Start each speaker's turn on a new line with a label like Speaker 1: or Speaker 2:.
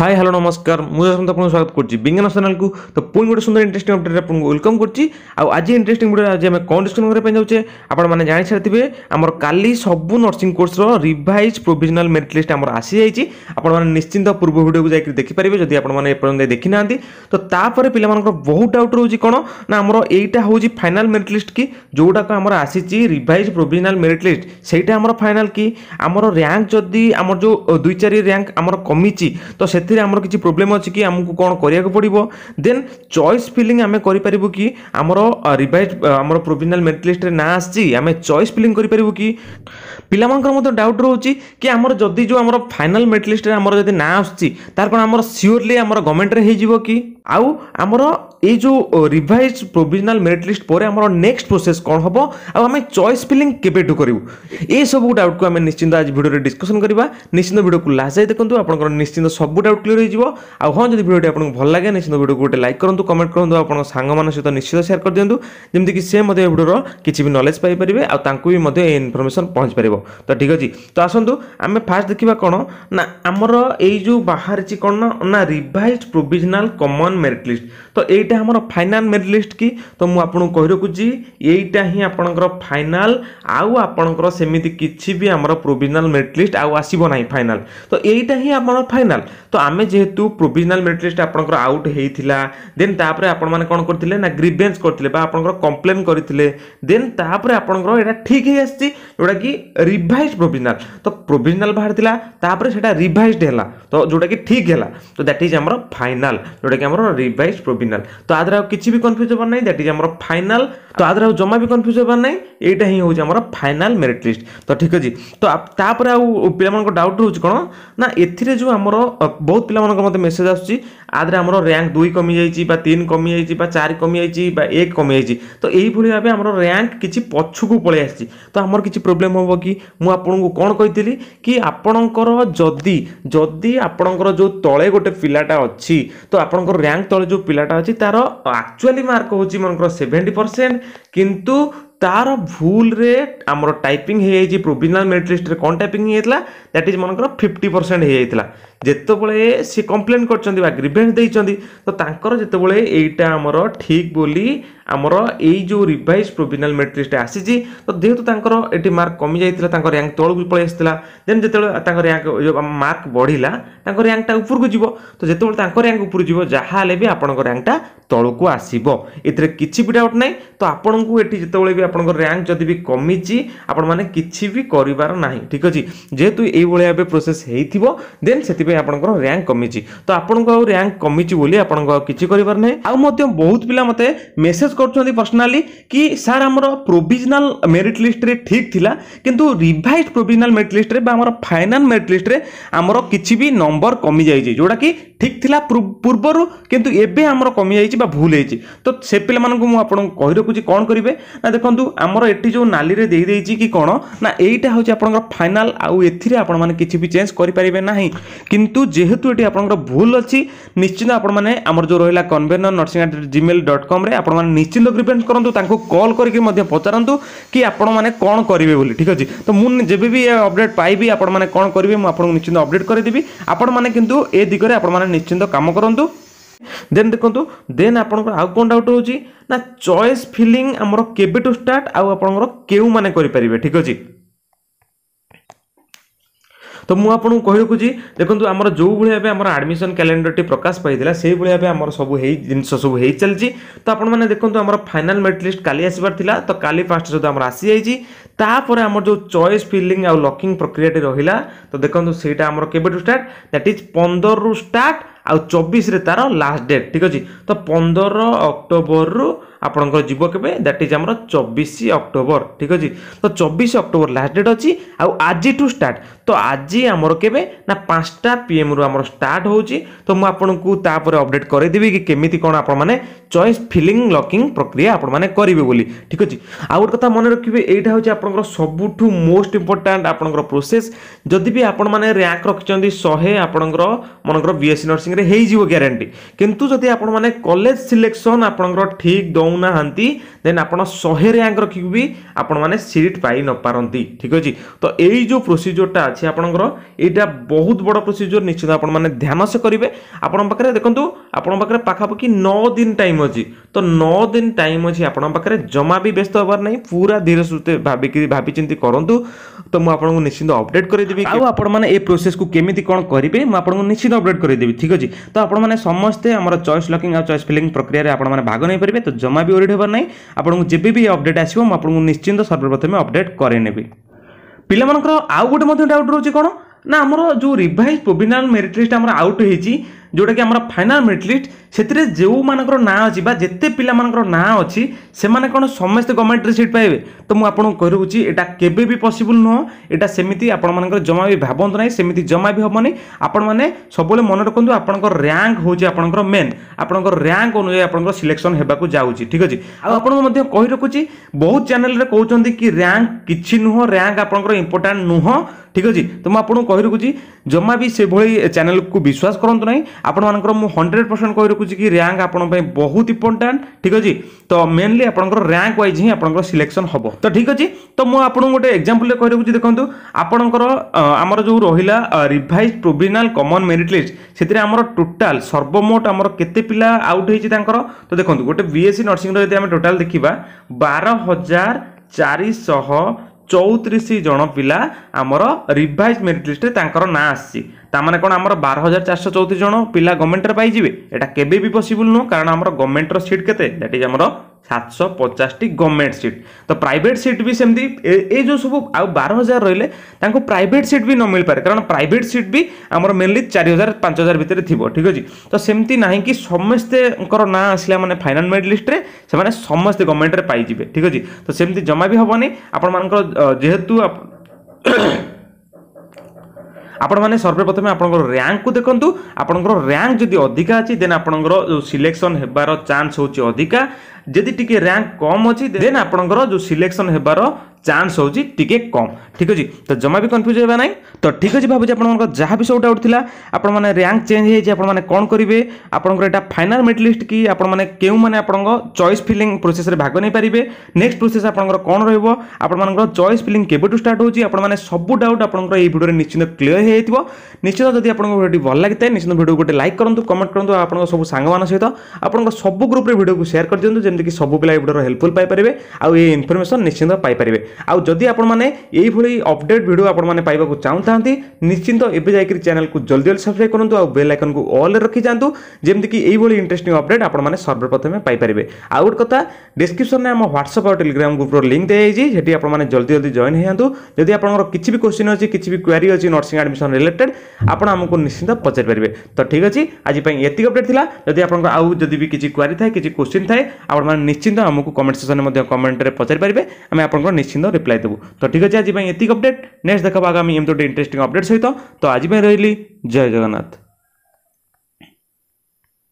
Speaker 1: hi hello নমস্কার ମୁଁ ଆସନ୍ତୁ ଆପଣଙ୍କୁ ସ୍ୱାଗତ କରୁଛି ବିଜ୍ଞାନ ଚ୍ୟାନେଲକୁ ତ ପୁଣି ଗୋଟେ ସୁନ୍ଦର ଇଣ୍ଟରେଷ୍ଟିଂ ଅପଡ଼େଟ୍ ଆପଣଙ୍କୁ ୱେଲକମ୍ କରୁଛି ଆଉ ଆଜି ଇଣ୍ଟରେଷ୍ଟିଂ ଭିଡ଼ିଓରେ ଆଜି ଆମେ କ'ଣ ଡିସ୍କସନ୍ କରିବା ପାଇଁ ଯାଉଛେ ଆପଣମାନେ ଜାଣିସାରିଥିବେ ଆମର କାଲି ସବୁ ନର୍ସିଂ କୋର୍ସର ରିଭାଇଜ୍ ପ୍ରୋଭିଜନାଲ୍ ମେରିଟ୍ ଲିଷ୍ଟ ଆମର ଆସିଯାଇଛି ଆପଣମାନେ ନିଶ୍ଚିନ୍ତ ପୂର୍ବ ଭିଡ଼ିଓକୁ ଯାଇକି ଦେଖିପାରିବେ ଯଦି ଆପଣମାନେ ଏପର୍ଯ୍ୟନ୍ତ ଦେଖିନାହାନ୍ତି ତ ତାପରେ ପିଲାମାନଙ୍କର ବହୁତ ଡାଉଟ୍ ରହୁଛି କ'ଣ ନା ଆମର ଏଇଟା ହେଉଛି ଫାଇନାଲ୍ ମେରିଟ୍ ଲିଷ୍ଟ କି ଯେଉଁଟାକୁ ଆମର ଆସିଛି ରିଭାଇଜ୍ ପ୍ରୋଭିଜନାଲ୍ ମେରିଟ୍ ଲିଷ୍ଟ ସେଇଟା ଆମର ଫାଇନାଲ୍ କି ଆମର ର୍ୟାଙ୍କ ଯଦି ଆମର ଯେଉଁ ଦୁଇ ଚାରି ର୍ୟାଙ୍କ ଆମର କମିଛି ତ ସେ ସେଥିରେ ଆମର କିଛି ପ୍ରୋବ୍ଲେମ୍ ଅଛି କି ଆମକୁ କ'ଣ କରିବାକୁ ପଡ଼ିବ ଦେନ୍ ଚଏସ୍ ଫିଲିଂ ଆମେ କରିପାରିବୁ କି ଆମର ରିଭାଇଜ୍ ଆମର ପ୍ରୋଭିଜନାଲ୍ ମେରିଟ୍ ଲିଷ୍ଟରେ ନାଁ ଆସିଛି ଆମେ ଚଏସ୍ ଫିଲିଂ କରିପାରିବୁ କି ପିଲାମାନଙ୍କର ମଧ୍ୟ ଡାଉଟ୍ ରହୁଛି କି ଆମର ଯଦି ଯେଉଁ ଆମର ଫାଇନାଲ୍ ମେରିଟ୍ ଲିଷ୍ଟରେ ଆମର ଯଦି ନାଁ ଆସୁଛି ତାହେଲେ କ'ଣ ଆମର ସିଓରଲି ଆମର ଗଭର୍ଣ୍ଣମେଣ୍ଟରେ ହେଇଯିବ କି ଆଉ ଆମର ଏଇ ଯେଉଁ ରିଭାଇଜ୍ ପ୍ରୋଭିଜନାଲ୍ ମେରିଟ୍ ଲିଷ୍ଟ ପରେ ଆମର ନେକ୍ସଟ ପ୍ରୋସେସ୍ କ'ଣ ହେବ ଆଉ ଆମେ ଚଏସ୍ ଫିଲିଂ କେବେଠୁ କରିବୁ ଏସବୁ ଡାଉଟ୍କୁ ଆମେ ନିଶ୍ଚିନ୍ତ ଆଜି ଭିଡ଼ିଓରେ ଡିସ୍କସନ୍ କରିବା ନିଶ୍ଚିନ୍ତ ଭିଡ଼ିଓକୁ ଲାଷ୍ଟ ଯାଇ ଦେଖନ୍ତୁ ଆପଣଙ୍କର ନିଶ୍ଚିନ୍ତ ସବୁ ଡାଉଟ୍ କ୍ଲିୟର ହୋଇଯିବ ଆଉ ହଁ ଯଦି ଭିଡ଼ିଓଟି ଆପଣଙ୍କୁ ଭଲ ଲାଗେ ନିଶ୍ଚିନ୍ତ ଭିଡ଼ିଓକୁ ଗୋଟେ ଲାଇକ୍ କରନ୍ତୁ କମେଣ୍ଟ କରନ୍ତୁ ଆପଣଙ୍କ ସାଙ୍ଗମାନଙ୍କ ସହିତ ନିଶ୍ଚିତ ସେୟାର କରିଦିଅନ୍ତୁ ଯେମିତିକି ସେ ମଧ୍ୟ ଏ ଭିଡ଼ିଓର କିଛି ବି ନଲେଜ୍ ପାଇପାରିବେ ଆଉ ତାଙ୍କୁ ବି ମଧ୍ୟ ଏ ଇନଫର୍ମେସନ୍ ପହଞ୍ଚିପାରିବ ତ ଠିକ୍ ଅଛି ତ ଆସନ୍ତୁ ଆମେ ଫାଷ୍ଟ ଦେଖିବା କ'ଣ ନା ଆମର ଏଇ ଯେଉଁ ବାହାରିଛି କ'ଣ ନା revise provisional common merit list तो यहीटा आम फाइनाल मेरीट लिस्ट कि तो मुझे कही रखुची यहाँ ही आपणकर फाइनाल आउ आपर सेमती भी आम प्रोजनाल मेरीट लिस्ट आसबना फाइनाल तो यहीटा ही आप फाइनाल तो आम जेहतु प्रोजनाल मेरीट लिस्ट आपर आउट होता देन तापर आपण करते ना ग्रीभेन्स करते आपर कम्प्लेन करते देन तापर आपर ठीक है जोटा कि रिभाइज प्रोजनाल तो प्रोजनाल बाहर था रिभाइज है तो जोटा कि ठीक है तो दैट इज आम फाइनाल जोटा कि आम ଆମର ରିଭାଇଜ୍ ପ୍ରୋଭିନାଲ ତ ଆ ଦେହରେ ଆଉ କିଛି ବି କନଫ୍ୟୁଜ୍ ହେବାର ନାହିଁ ଦ୍ୟାଟ୍ ଇଜ୍ ଆମର ଫାଇନାଲ ତ ଆ ଦେହରେ ଆଉ ଜମା ବି କନଫ୍ୟୁଜ୍ ହେବାର ନାହିଁ ଏଇଟା ହିଁ ହେଉଛି ଆମର ଫାଇନାଲ ମେରିଟ୍ ଲିଷ୍ଟ ତ ଠିକ୍ ଅଛି ତ ତାପରେ ଆଉ ପିଲାମାନଙ୍କ ଡାଉଟ୍ ରହୁଛି କ'ଣ ନା ଏଥିରେ ଯେଉଁ ଆମର ବହୁତ ପିଲାମାନଙ୍କ ମୋତେ ମେସେଜ୍ ଆସୁଛି ଆଦେହରେ ଆମର ର୍ୟାଙ୍କ ଦୁଇ କମିଯାଇଛି ବା ତିନି କମିଯାଇଛି ବା ଚାରି କମିଯାଇଛି ବା ଏକ କମିଯାଇଛି ତ ଏହିଭଳି ଭାବେ ଆମର ର୍ୟାଙ୍କ କିଛି ପଛକୁ ପଳେଇ ଆସିଛି ତ ଆମର କିଛି ପ୍ରୋବ୍ଲେମ୍ ହେବ କି ମୁଁ ଆପଣଙ୍କୁ କ'ଣ କହିଥିଲି କି ଆପଣଙ୍କର ଯଦି ଯଦି ଆପଣଙ୍କର ଯେଉଁ ତଳେ ଗୋଟେ ପିଲାଟା ଅଛି ତ ଆପଣଙ୍କର ର୍ୟାଙ୍କ ତଳେ ଯେଉଁ ପିଲାଟା ଅଛି ତାର ଆକ୍ଚୁଆଲି ମାର୍କ ହେଉଛି ମନେକର ସେଭେଣ୍ଟି ପରସେଣ୍ଟ କିନ୍ତୁ ତାର ଭୁଲରେ ଆମର ଟାଇପିଂ ହେଇଯାଇଛି ପ୍ରୋଭିଜନାଲ୍ ମେରିଟ୍ ଲିଷ୍ଟରେ କ'ଣ ଟାଇପିଂ ହେଇଯାଇଥିଲା ଦ୍ୟାଟ୍ ଇଜ୍ ମନେକର ଫିଫ୍ଟି ପରସେଣ୍ଟ ହେଇଯାଇଥିଲା ଯେତେବେଳେ ସିଏ କମ୍ପ୍ଲେନ୍ କରିଛନ୍ତି ବା ଗ୍ରିଭେନ୍ସ ଦେଇଛନ୍ତି ତ ତାଙ୍କର ଯେତେବେଳେ ଏଇଟା ଆମର ଠିକ୍ ବୋଲି ଆମର ଏଇ ଯେଉଁ ରିଭାଇଜ୍ ପ୍ରୋଭିନାଲ୍ ମେରିଟ୍ ଲିଷ୍ଟ ଆସିଛି ତ ଯେହେତୁ ତାଙ୍କର ଏଠି ମାର୍କ କମି ଯାଇଥିଲା ତାଙ୍କ ର୍ୟାଙ୍କ ତଳକୁ ପଳେଇ ଆସିଥିଲା ଦେନ୍ ଯେତେବେଳେ ତାଙ୍କ ର୍ୟାଙ୍କ ମାର୍କ ବଢ଼ିଲା ତାଙ୍କ ର୍ୟାଙ୍କଟା ଉପରକୁ ଯିବ ତ ଯେତେବେଳେ ତାଙ୍କ ର୍ୟାଙ୍କ ଉପରକୁ ଯିବ ଯାହା ହେଲେ ବି ଆପଣଙ୍କ ର୍ୟାଙ୍କଟା ତଳକୁ ଆସିବ ଏଥିରେ କିଛି ବି ଡାଉଟ୍ ନାହିଁ ତ ଆପଣଙ୍କୁ ଏଠି ଯେତେବେଳେ ବି ଆପଣଙ୍କ ର୍ୟାଙ୍କ ଯଦି ବି କମିଛି ଆପଣମାନେ କିଛି ବି କରିବାର ନାହିଁ ଠିକ୍ ଅଛି ଯେହେତୁ ଏଇଭଳିଆ ଏବେ ପ୍ରୋସେସ୍ ହେଇଥିବ ଦେନ୍ ସେଥିପାଇଁ ଆପଣଙ୍କର ର୍ୟାଙ୍କ କମିଛି ତ ଆପଣଙ୍କ ଆଉ ର୍ୟାଙ୍କ କମିଛି ବୋଲି ଆପଣଙ୍କ ଆଉ କିଛି କରିବାର ନାହିଁ ଆଉ ମଧ୍ୟ ବହୁତ ପିଲା ମୋତେ ମେସେଜ୍ করছেন পর্সনালি কি স্যার আমার প্রোভিজনাল মেরিট লিষ্টে ঠিক লা কিন্তু রিভাইজ প্রোভিজনাল মেরিট লিষ্টে বা আমার ফাইনাল মেরিট লিষ্টে আমার কিছু বি নম্বর কমি যাই যেটা কি ঠিক লা পূর্বর কিন্তু এবে আমার কমি যাই বা ভুল হয়েছে তো সে পিলা মানুষ আপনার কই রাখুছি কম করবে না দেখুন আমার এটি যে নালি দিয়েছি কি কোণ না এইটা হচ্ছে আপনার ফাইনাল আউ এথিরে আপনার কিছু বি চেঞ্জ করে না কিন্তু যেহেতু এটি আপনার ভুল অছি নিশ্চিত আপনার আমার যে রহলা কনভেনর নরসিংহ জিমেল ডট কম্রে আপনার ନିଶ୍ଚିନ୍ତ ରିପ୍ରେଜେଣ୍ଟ କରନ୍ତୁ ତାଙ୍କୁ କଲ୍ କରିକି ମଧ୍ୟ ପଚାରନ୍ତୁ କି ଆପଣମାନେ କ'ଣ କରିବେ ବୋଲି ଠିକ୍ ଅଛି ତ ମୁଁ ଯେବେ ବି ଏ ଅପଡ଼େଟ୍ ପାଇବି ଆପଣମାନେ କ'ଣ କରିବେ ମୁଁ ଆପଣଙ୍କୁ ନିଶ୍ଚିନ୍ତ ଅପଡ଼େଟ୍ କରିଦେବି ଆପଣମାନେ କିନ୍ତୁ ଏ ଦିଗରେ ଆପଣମାନେ ନିଶ୍ଚିନ୍ତ କାମ କରନ୍ତୁ ଦେନ୍ ଦେଖନ୍ତୁ ଦେନ୍ ଆପଣଙ୍କର ଆଉ କ'ଣ ଡାଉଟ୍ ହେଉଛି ନା ଚଏସ୍ ଫିଲିଂ ଆମର କେବେଠୁ ଷ୍ଟାର୍ଟ ଆଉ ଆପଣଙ୍କର କେଉଁମାନେ କରିପାରିବେ ଠିକ୍ ଅଛି ତ ମୁଁ ଆପଣଙ୍କୁ କହି ରଖୁଛି ଦେଖନ୍ତୁ ଆମର ଯେଉଁଭଳି ଭାବେ ଆମର ଆଡ଼ମିସନ୍ କ୍ୟାଲେଣ୍ଡରଟି ପ୍ରକାଶ ପାଇଥିଲା ସେଇଭଳି ଭାବେ ଆମର ସବୁ ହେଇ ଜିନିଷ ସବୁ ହେଇ ଚାଲିଛି ତ ଆପଣମାନେ ଦେଖନ୍ତୁ ଆମର ଫାଇନାଲ୍ ମେରିଟ୍ ଲିଷ୍ଟ କାଲି ଆସିବାର ଥିଲା ତ କାଲି ଫାଷ୍ଟ ସୁଦ୍ଧା ଆମର ଆସିଯାଇଛି ତାପରେ ଆମର ଯେଉଁ ଚଏସ୍ ଫିଲିଂ ଆଉ ଲକିଂ ପ୍ରକ୍ରିୟାଟି ରହିଲା ତ ଦେଖନ୍ତୁ ସେଇଟା ଆମର କେବେଠୁ ଷ୍ଟାର୍ଟ ଦ୍ୟାଟ୍ ଇଜ୍ ପନ୍ଦରରୁ ଷ୍ଟାର୍ଟ ଆଉ ଚବିଶରେ ତା'ର ଲାଷ୍ଟ ଡେଟ୍ ଠିକ୍ ଅଛି ତ ପନ୍ଦର ଅକ୍ଟୋବରରୁ ଆପଣଙ୍କର ଯିବ କେବେ ଦ୍ୟାଟ୍ ଇଜ୍ ଆମର ଚବିଶ ଅକ୍ଟୋବର ଠିକ୍ ଅଛି ତ ଚବିଶ ଅକ୍ଟୋବର ଲାଷ୍ଟ ଡେଟ୍ ଅଛି ଆଉ ଆଜିଠୁ ଷ୍ଟାର୍ଟ ତ ଆଜି ଆମର କେବେ ନା ପାଞ୍ଚଟା ପିଏମ୍ରୁ ଆମର ଷ୍ଟାର୍ଟ ହେଉଛି ତ ମୁଁ ଆପଣଙ୍କୁ ତାପରେ ଅପଡ଼େଟ୍ କରାଇଦେବି କି କେମିତି କ'ଣ ଆପଣମାନେ চয়েস ফিলিং লকিং প্রক্রিয়া আপনার করবে বলে ঠিক আছে আউ গোটে কথা মনে রাখবে এইটা হচ্ছে আপনার সবুঠু মোস্ট ইম্পর্টাট আপনার প্রোসেস যদি বি আপন মানে র্যাঙ্ক রাখিছেন শহে আপনার মনকর বিএসসি নর্সিংরে হয়েযিব গ্যারেটি কিন্তু যদি আপন মানে কলেজ সিলেকশন আপনার ঠিক দৌনা দেন আপনার শহে র্যাঙ্ক রাখিকি বি আপন মানে সিট পাই নপারতি ঠিক আছে তো এই যে প্রোসিজোরটা আছে আপনার এইটা বহুত বড় প্রোসিজোর নিশ্চিত আপনার ধ্যান সে করবে আপনার পাখে দেখুন আপনার পাখে পাখাপাখি ন দিন টাইম ଟାଇମ୍ ଅଛି ତ ନଅ ଦିନ ଟାଇମ୍ ଅଛି ଆପଣଙ୍କ ପାଖରେ ଜମା ବି ବ୍ୟସ୍ତ ହେବାର ନାହିଁ ପୁରା ଧୀରେ ସୁସ୍ଥେ ଭାବିକି ଭାବିଚିନ୍ତି କରନ୍ତୁ ତ ମୁଁ ଆପଣଙ୍କୁ ନିଶ୍ଚିନ୍ତ ଅପଡେଟ୍ କରିଦେବି ଆଉ ଆପଣମାନେ ଏ ପ୍ରୋସେସ୍କୁ କେମିତି କ'ଣ କରିବେ ମୁଁ ଆପଣଙ୍କୁ ନିଶ୍ଚିନ୍ତ ଅପଡେଟ୍ କରିଦେବି ଠିକ୍ ଅଛି ତ ଆପଣମାନେ ସମସ୍ତେ ଆମର ଚଏସ୍ ଲକିଂ ଆଉ ଚଏସ୍ ଫିଲିଂ ପ୍ରକ୍ରିୟାରେ ଆପଣମାନେ ଭାଗ ନେଇପାରିବେ ତ ଜମା ବି ଓରିଡ଼ ହେବାର ନାହିଁ ଆପଣଙ୍କୁ ଯେବେ ବି ଅପଡେଟ୍ ଆସିବ ମୁଁ ଆପଣଙ୍କୁ ନିଶ୍ଚିନ୍ତ ସର୍ବପ୍ରଥମେ ଅପଡେଟ୍ କରେଇନେବି ପିଲାମାନଙ୍କର ଆଉ ଗୋଟେ ମଧ୍ୟ ଡାଉଟ୍ ରହୁଛି କ'ଣ ନା ଆମର ଯେଉଁ ରିଭାଇଜ୍ ପ୍ରୋଭିନାଲ୍ ମେରିଟ୍ ଲିଷ୍ଟ ଆମର ଆଉଟ୍ ହେଇଛି ଯେଉଁଟାକି ଆମର ଫାଇନାଲ୍ ମେରିଟ୍ ଲିଷ୍ଟ ସେଥିରେ ଯେଉଁମାନଙ୍କର ନାଁ ଅଛି ବା ଯେତେ ପିଲାମାନଙ୍କର ନାଁ ଅଛି ସେମାନେ କ'ଣ ସମସ୍ତେ ଗଭର୍ଣ୍ଣମେଣ୍ଟରେ ସିଟ୍ ପାଇବେ ତ ମୁଁ ଆପଣଙ୍କୁ କହୁଛି ଏଇଟା କେବେ ବି ପସିବୁଲ୍ ନୁହଁ ଏଇଟା ସେମିତି ଆପଣମାନଙ୍କର ଜମା ବି ଭାବନ୍ତୁ ନାହିଁ ସେମିତି ଜମା ବି ହେବନି ଆପଣମାନେ ସବୁବେଳେ ମନେ ରଖନ୍ତୁ ଆପଣଙ୍କର ର୍ୟାଙ୍କ ହେଉଛି ଆପଣଙ୍କର ମେନ୍ ଆପଣଙ୍କର ର୍ୟାଙ୍କ ଅନୁଯାୟୀ ଆପଣଙ୍କର ସିଲେକ୍ସନ୍ ହେବାକୁ ଯାଉଛି ଠିକ୍ ଅଛି ଆଉ ଆପଣଙ୍କୁ ମଧ୍ୟ କହି ରଖୁଛି ବହୁତ ଚ୍ୟାନେଲରେ କହୁଛନ୍ତି କି ର୍ୟାଙ୍କ କିଛି ନୁହଁ ର୍ୟାଙ୍କ ଆପଣଙ୍କର ଇମ୍ପୋର୍ଟାଣ୍ଟ ନୁହଁ ଠିକ୍ ଅଛି ତ ମୁଁ ଆପଣଙ୍କୁ କହି ରଖୁଛି ଜମା ବି ସେଭଳି ଚ୍ୟାନେଲକୁ ବିଶ୍ୱାସ କରନ୍ତୁ ନାହିଁ ଆପଣମାନଙ୍କର ମୁଁ ହଣ୍ଡ୍ରେଡ଼ ପରସେଣ୍ଟ କହି ରଖୁଛି କି ରାଙ୍କ ଆପଣଙ୍କ ପାଇଁ ବହୁତ ଇମ୍ପୋର୍ଟାଣ୍ଟ ଠିକ୍ ଅଛି ତ ମେନଲି ଆପଣଙ୍କର ରାଙ୍କ ୱାଇଜ୍ ହିଁ ଆପଣଙ୍କର ସିଲେକ୍ସନ୍ ହେବ ତ ଠିକ୍ ଅଛି ତ ମୁଁ ଆପଣଙ୍କୁ ଗୋଟେ ଏକ୍ଜାମ୍ପଲ୍ରେ କହି ରଖୁଛି ଦେଖନ୍ତୁ ଆପଣଙ୍କର ଆମର ଯେଉଁ ରହିଲା revise provisional common merit list ସେଥିରେ ଆମର ଟୋଟାଲ୍ ସର୍ବମୋଟ ଆମର କେତେ ପିଲା ଆଉଟ୍ ହେଇଛି ତାଙ୍କର ତ ଦେଖନ୍ତୁ ଗୋଟେ ବିଏସ୍ସି ନର୍ସିଂର ଯଦି ଆମେ ଟୋଟାଲ୍ ଦେଖିବା ବାର ହଜାର ଚାରିଶହ ଚଉତିରିଶ ଜଣ ପିଲା ଆମର ରିଭାଇଜ୍ ମେରିଟ୍ ଲିଷ୍ଟରେ ତାଙ୍କର ନାଁ ଆସିଛି তাহলে কোণ আমার বার হাজার চারশো চৌত্রিশ জন পিলা গভর্নমেন্টরে পাইযে এটা কেবে বি পসিবল নু কারণ আমার গভর্নমেন্টর সিট কেতে দ্যাট ইজ আমার সাতশো পচাশটি গভর্নমেন্ট সিট তো প্রাইভেট সিট বি সেমতি এই যে সব আউ বার হাজার রহলে তাঁকু প্রাইভেট সিট বি ন মিলিপারে কারণ প্রাইভেট সিট বি আমার মেনলি চারি হাজার পাঁচ হাজার ভিতরে থিব ঠিক আছে তো সেমতি না কি সমস্তেঙ্কর না আসলে মানে ফাইনাল মেরিট লিস্টরে সেমানে সমস্তে গভর্নমেন্টরে পাইযে ঠিক আছে তো সেমতি জমা বি হবনি আপনার যেহেতু ଆପଣମାନେ ସର୍ବପ୍ରଥମେ ଆପଣଙ୍କର ର୍ୟାଙ୍କକୁ ଦେଖନ୍ତୁ ଆପଣଙ୍କର ର୍ୟାଙ୍କ ଯଦି ଅଧିକା ଅଛି ଦେନ୍ ଆପଣଙ୍କର ଯେଉଁ ସିଲେକ୍ସନ୍ ହେବାର ଚାନ୍ସ ହେଉଛି ଅଧିକା ଯଦି ଟିକେ ର୍ୟାଙ୍କ କମ୍ ଅଛି ଦେନ୍ ଆପଣଙ୍କର ଯେଉଁ ସିଲେକ୍ସନ୍ ହେବାର চান্স হচ্ছে টিকি কম ঠিক আছে তো জমা বি কনফ্यूज হওয়া না তো ঠিক আছে ভাবুছি আপনার যা বি সব ডাউট লা আপনার মানে র্যাঙ্ক চেঞ্জ হয়েছে আপনার মানে কম করবে আপনার এটা ফাইনাল মেট লিস্ট কি আপনার মানে কেউ মানে আপনার চয়েস ফিলিং প্রোসেসরে ভাগ নেই পারিবে নেক্সট প্রোসেস আপনার কম রহব আপনার চয়েস ফিলিং কেবেঠু স্টার্ট হচ্ছে আপনার মানে সবু ডাউট আপনার এই ভিডিওরে নিশ্চিত ক্লিয়ার হয়ে যাইব নিশ্চিত যদি আপনার ভিডিওটি ভাল লাগি থাকে নিশ্চিত ভিডিও গোটে লাইক করতু কমেন্ট করতু আপনার সব সাংগ সহ আপনার সব গ্রুপে ভিডিওকে সেয়ার করে দিও যেমি সবু পিলা এই ভিডিওর হেল্পফুল পাইপারে আউ এই ইনফরমেসন নিশ্চিত পাইপারে ଆଉ ଯଦି ଆପଣମାନେ ଏଇଭଳି ଅପଡେଟ୍ ଭିଡ଼ିଓ ଆପଣମାନେ ପାଇବାକୁ ଚାହୁଁଥାନ୍ତି ନିଶ୍ଚିନ୍ତ ଏବେ ଯାଇକି ଚ୍ୟାନେଲକୁ ଜଲ୍ଦି ଜଲ୍ଦି ସବସ୍କ୍ରାଇବ୍ କରନ୍ତୁ ଆଉ ବେଲ୍ ଆଇକନ୍କୁ ଅଲ୍ରେ ରଖିଯାଆନ୍ତୁ ଯେମିତିକି ଏଇଭଳି ଇଣ୍ଟରେଷ୍ଟିଂ ଅପଡେଟ୍ ଆପଣମାନେ ସର୍ବପ୍ରଥମେ ପାଇପାରିବେ ଆଉ ଗୋଟେ କଥା ଡିସ୍କ୍ରିପ୍ସନ୍ରେ ଆମ ହ୍ୱାଟ୍ସଆପ୍ ଆଉ ଟେଲିଗ୍ରାମ୍ ଗ୍ରୁପ୍ର ଲିଙ୍କ୍ ଦିଆଯାଇଛି ସେଠି ଆପଣମାନେ ଜଲ୍ଦି ଜଲ୍ଦି ଜଏନ୍ ହେଇଯାନ୍ତୁ ଯଦି ଆପଣଙ୍କର କିଛି ବି କୋଶ୍ଚିନ୍ ଅଛି କିଛି ବି କ୍ୱାରି ଅଛି ନର୍ସିଂ ଆଡ଼ମିସନ୍ ରିଲେଟେଡ୍ ଆପଣ ଆମକୁ ନିଶ୍ଚିନ୍ତ ପଚାରିପାରିବେ ତ ଠିକ୍ ଅଛି ଆଜି ପାଇଁ ଏତିକି ଅପଡେଟ୍ ଥିଲା ଯଦି ଆପଣଙ୍କ ଆଉ ଯଦି ବି କିଛି କ୍ୱାରି ଥାଏ କିଛି କୋଶ୍ଚିନ୍ ଥାଏ ଆପଣମାନେ ନିଶ୍ଚିନ୍ତ ଆମକୁ କମେଣ୍ଟ ସେକ୍ସନ୍ରେ ମଧ୍ୟ କମେଣ୍ଟରେ ପଚାରିପାରିବେ ଆମେ ଆପଣଙ୍କର ନିଶ୍ଚିନ୍ତ ରିପ୍ଲାଏ ଦେବୁ ତ ଠିକ୍ ଅଛି ଆଜି ପାଇଁ ଏତିକି ଅପଡେଟ୍ ନେକ୍ସଟ ଦେଖବା ଆଗାମୀ ଏମିତି ଗୋଟେ ଇଣ୍ଟରେଷ୍ଟିଂ ଅପଡେଟ୍ ସହିତ ତ ଆଜି ପାଇଁ ରହିଲି ଜୟ ଜଗନ୍ନାଥ